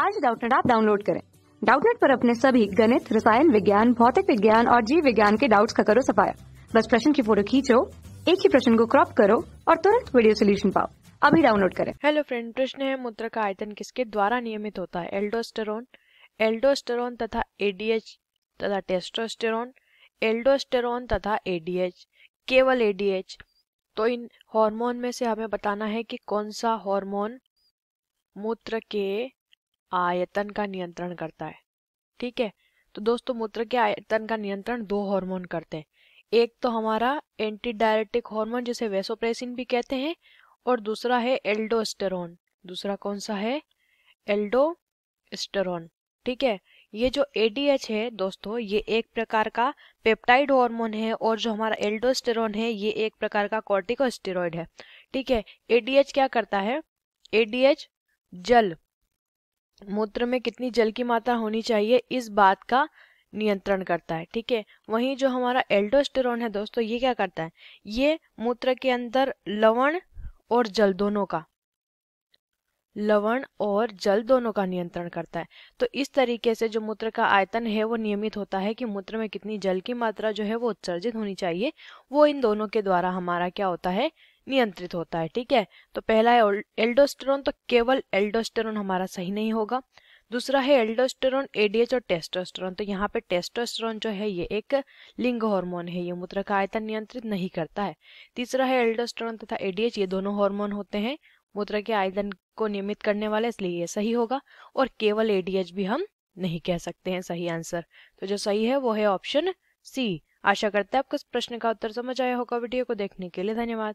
आज डाउटनेट आप डाउनलोड करें डाउटनेट पर अपने सभी गणित रसायन विज्ञान भौतिक विज्ञान और जीव विज्ञान के डाउट्स का करो सफाया बस प्रश्न की फोटो खींचो एक ही प्रश्न को क्रॉप करो और तुरंत वीडियो सोल्यूशन पाओ अभी डाउनलोड करें हेलो फ्रेंड प्रश्न है मूत्र का आयतन किसके द्वारा नियमित होता है एल्डोस्टेरोन एल्डोस्टेरोन तथा एडीएच तथा टेस्टोस्टेरोन एल्डोस्टेरोन तथा एडीएच केवल एडीएच तो इन हार्मोन में से हमें बताना है कि कौन सा हार्मोन मूत्र के आयतन का नियंत्रण करता है ठीक है तो दोस्तों मूत्र के आयतन का नियंत्रण दो हार्मोन करते हैं एक तो हमारा एंटी डायरेटिक हार्मोन जिसे वेसोप्रेसिन भी कहते हैं और दूसरा है एल्डोस्टेरोन दूसरा कौन सा है एल्डोस्टेरोन ठीक है ये जो एडीएच है दोस्तों ये एक प्रकार का पेप्टाइड हार्मोन है और जो हमारा एल्डोस्टेरोन है ये एक प्रकार का कॉर्टिकोस्टेरॉइड है ठीक है एडीएच क्या करता है एडीएच जल मूत्र में कितनी जल की मात्रा होनी चाहिए इस बात का नियंत्रण करता है ठीक है वहीं जो हमारा एल्डोस्टेरोन है दोस्तों ये क्या करता है ये मूत्र के अंदर लवण और जल दोनों का लवण और जल दोनों का नियंत्रण करता है तो इस तरीके से जो मूत्र का आयतन है वो नियमित होता है कि मूत्र में कितनी जल की मात्रा जो है वो उत्सर्जित होनी चाहिए वो इन दोनों के द्वारा हमारा क्या होता है नियंत्रित होता है ठीक है तो पहला है एल्डोस्टेरोन तो केवल एल्डोस्टेरोन हमारा सही नहीं होगा दूसरा है एल्डोस्टेरोन एडीएच और टेस्टोस्टेरोन तो यहाँ पे टेस्टोस्टेरोन जो है ये एक लिंग हार्मोन है ये मूत्र का आयतन नियंत्रित नहीं करता है तीसरा है एल्डोस्टेरोन तथा एडीएच ये दोनों हार्मोन होते हैं मूत्र के आयतन को नियमित करने वाले इसलिए ये सही होगा और केवल एडीएच भी हम नहीं कह सकते हैं सही आंसर तो जो सही है वो है ऑप्शन सी आशा करते हैं आपको इस प्रश्न का उत्तर समझ आया होगा वीडियो को देखने के लिए धन्यवाद